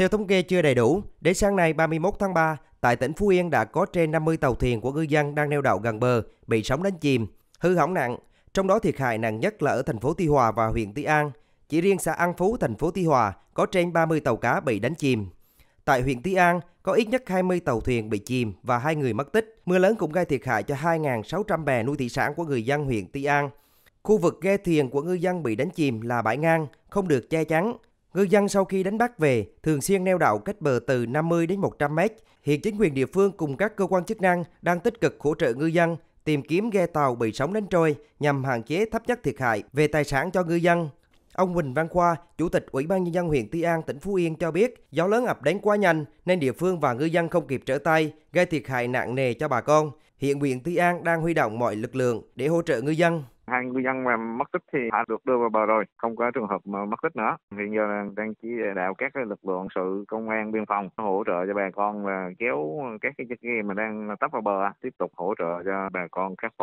Theo thống kê chưa đầy đủ, đến sáng nay 31 tháng 3, tại tỉnh Phú Yên đã có trên 50 tàu thuyền của ngư dân đang neo đậu gần bờ bị sóng đánh chìm, hư hỏng nặng. Trong đó thiệt hại nặng nhất là ở thành phố Tuy Hòa và huyện Tuy An. Chỉ riêng xã An Phú, thành phố Tuy Hòa có trên 30 tàu cá bị đánh chìm. Tại huyện Tuy An có ít nhất 20 tàu thuyền bị chìm và hai người mất tích. Mưa lớn cũng gây thiệt hại cho 2.600 bè nuôi thủy sản của người dân huyện Tuy An. Khu vực ghe thuyền của ngư dân bị đánh chìm là bãi ngang, không được che chắn, Ngư dân sau khi đánh bắt về thường xuyên neo đậu cách bờ từ 50 đến 100 mét. Hiện chính quyền địa phương cùng các cơ quan chức năng đang tích cực hỗ trợ ngư dân tìm kiếm ghe tàu bị sóng đánh trôi nhằm hạn chế thấp nhất thiệt hại về tài sản cho ngư dân. Ông Huỳnh Văn Khoa, Chủ tịch Ủy ban Nhân dân huyện Tuy An, tỉnh Phú Yên cho biết gió lớn ập đến quá nhanh nên địa phương và ngư dân không kịp trở tay, gây thiệt hại nặng nề cho bà con. Hiện huyện Tuy An đang huy động mọi lực lượng để hỗ trợ ngư dân hai ngư dân mà mất tích thì đã được đưa vào bờ rồi không có trường hợp mà mất tích nữa hiện giờ đang chỉ đạo các lực lượng sự công an biên phòng hỗ trợ cho bà con là kéo các cái chiếc ghe mà đang tấp vào bờ tiếp tục hỗ trợ cho bà con khắc phục